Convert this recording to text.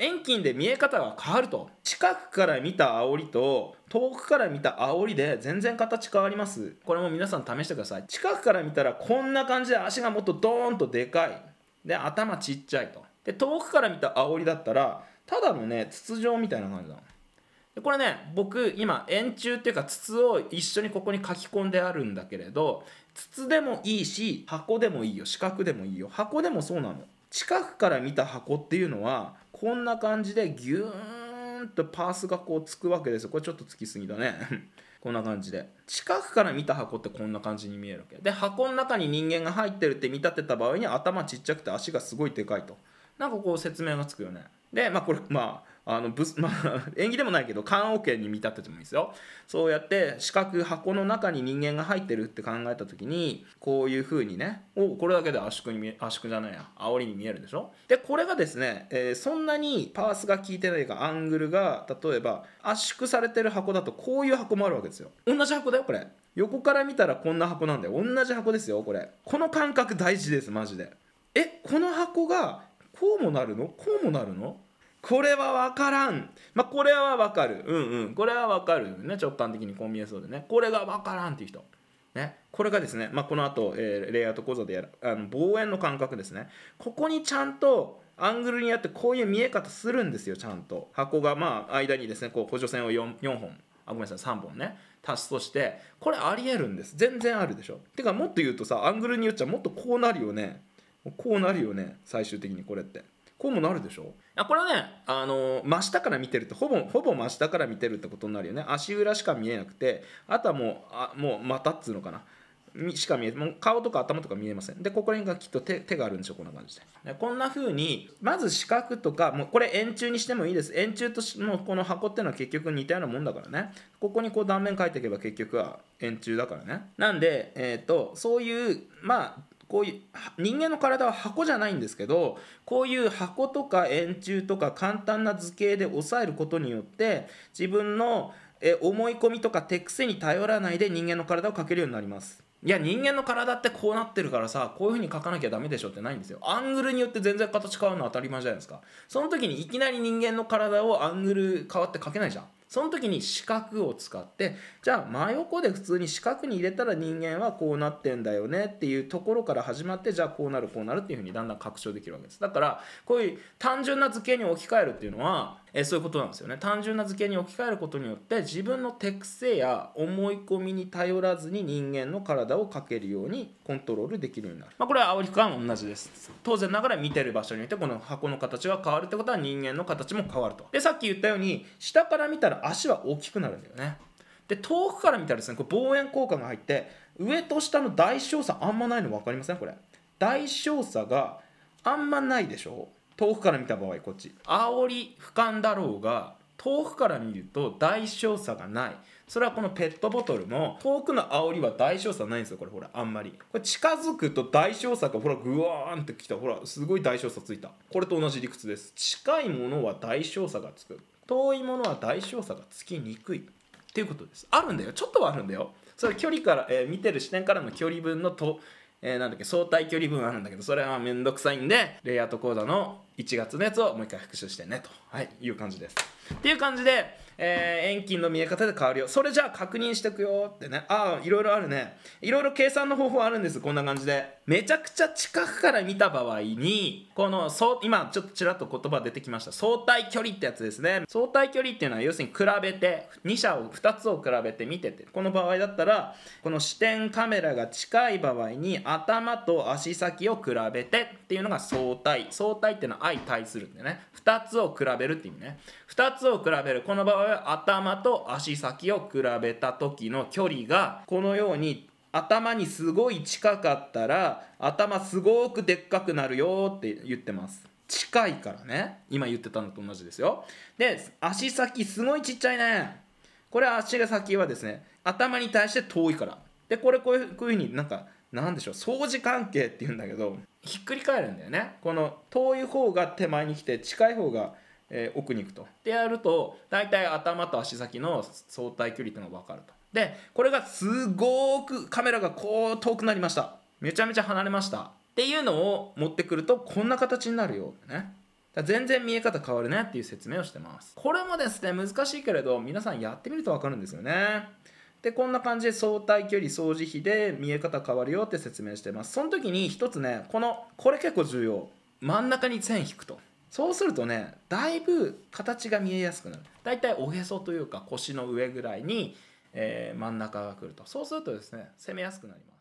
遠近で見え方が変わると近くから見た煽りと遠くから見た煽りで全然形変わりますこれも皆さん試してください近くから見たらこんな感じで足がもっとドーンとでかいで頭ちっちゃいとで遠くから見た煽りだったらただのね筒状みたいな感じなのでこれね僕今円柱っていうか筒を一緒にここに書き込んであるんだけれど筒でもいいし箱でもいいよ四角でもいいよ箱でもそうなの近くから見た箱っていうのはこんな感じでギューンとパースがこうつくわけですよこれちょっとつきすぎだね こんな感じで近くから見た箱ってこんな感じに見えるわけで箱の中に人間が入ってるって見立てた場合に頭ちっちゃくて足がすごいでかいとなんかこう説明がつくよねでまあこれまああのぶまあ、縁起 でもないけど棺桶に見立ててもいいですよそうやって四角箱の中に人間が入ってるって考えた時にこういうふうにねおこれだけで圧縮に圧縮じゃないや煽りに見えるでしょでこれがですね、えー、そんなにパースが効いてないかアングルが例えば圧縮されてる箱だとこういう箱もあるわけですよ同じ箱だよこれ横から見たらこんな箱なんだよ同じ箱ですよこれこの感覚大事ですマジでえこの箱がこうもなるのこうもなるのこれは分からん。まあ、これは分かる。うんうん。これは分かるよね。直感的にこう見えそうでね。これが分からんっていう人。ね、これがですね、まあ、この後、えー、レイアウト講座でやるあの望遠の感覚ですねここにちゃんとアングルにやってこういう見え方するんですよちゃんと箱がまあ間にですねこう補助線を 4, 4本あごめんなさい3本ね足すとしてこれありえるんです全然あるでしょてかもっと言うとさアングルによっちゃもっとこうなるよねこうなるよね最終的にこれってこうもなるでしょあこれはねあの真下から見てるってほぼほぼ真下から見てるってことになるよね足裏しか見えなくてあとはもうあもうたっつうのかなしか見えもう顔とか頭とか見えませんでここら辺がきっと手手があるんでしょこんな感じでこんな風にまず四角とかもうこれ円柱にしてもいいです円柱とうこの箱っていうのは結局似たようなもんだからねここにこう断面描いていけば結局は円柱だからねなんでえっ、ー、とそういうまあこういう人間の体は箱じゃないんですけどこういう箱とか円柱とか簡単な図形で押さえることによって自分の思い込みとか手癖に頼らないで人間の体を描けるようになります。いや人間の体ってこうなってるからさこういう風に描かなきゃダメでしょってないんですよアングルによって全然形変わるの当たり前じゃないですかその時にいきなり人間の体をアングル変わって描けないじゃんその時に四角を使ってじゃあ真横で普通に四角に入れたら人間はこうなってんだよねっていうところから始まってじゃあこうなるこうなるっていうふうにだんだん拡張できるわけですだからこういう単純な図形に置き換えるっていうのはえそういうことなんですよね単純な図形に置き換えることによって自分の手癖や思い込みに頼らずに人間の体をかけるようにコントロールできるようになる、まあ、これはアオリカは同じです当然ながら見てる場所によってこの箱の形が変わるってことは人間の形も変わるとでさっき言ったように下から見たら足は大きくなるんだよねで遠くから見たらですねこれ望遠効果が入って上と下の大小差あんまないの分かりませんこれ大小差があんまないでしょ遠くから見た場合こっち煽り俯瞰だろうが遠くから見ると大小差がないそれはこのペットボトルも遠くの煽りは大小差ないんですよこれほらあんまりこれ近づくと大小差がほらグワーンってきたほらすごい大小差ついたこれと同じ理屈です近いものは大小差がつく遠いものは大小差がつきにくいっていうことですあるんだよちょっとはあるんだよそれ距離から、えー、見てる視点からの距離分のとえー、なんだっけ相対距離分あるんだけどそれはめんどくさいんでレイアウト講座の1月のやつをもう一回復習してねと、はい、いう感じですっていう感じで、えー、遠近の見え方で変わるよそれじゃあ確認してくよってねああいろいろあるねいろいろ計算の方法あるんですこんな感じでめちゃくちゃ近くから見た場合にこの今ちょっとちらっと言葉出てきました相対距離ってやつですね相対距離っていうのは要するに比べて2者を2つを比べて見ててこの場合だったらこの視点カメラが近い場合に頭と足先を比べてっていうのが相対相対っていうのは相対するんでね2つを比べるって意味ね2つを比べるこの場合は頭と足先を比べた時の距離がこのように頭にすごい近かったら頭すごくでっかくなるよって言ってます近いからね今言ってたのと同じですよで足先すごいちっちゃいねこれ足が先はですね頭に対して遠いからでこれこういうふうになんか何でしょう相似関係っていうんだけどひっくり返るんだよねこの遠い方が手前に来て近い方が、えー、奥に行くと。でやると大体頭と足先の相対距離っていうのが分かると。でこれがすごくカメラがこう遠くなりましためちゃめちゃ離れましたっていうのを持ってくるとこんな形になるよってね。全然見え方変わるねっていう説明をしてます。これもですね、難しいけれど、皆さんやってみるとわかるんですよね。でこんな感じで相対距離相似比で見え方変わるよって説明してますその時に一つねこのこれ結構重要真ん中に線引くとそうするとねだいぶ形が見えやすくなるだいたいおへそというか腰の上ぐらいに、えー、真ん中が来るとそうするとですね攻めやすくなります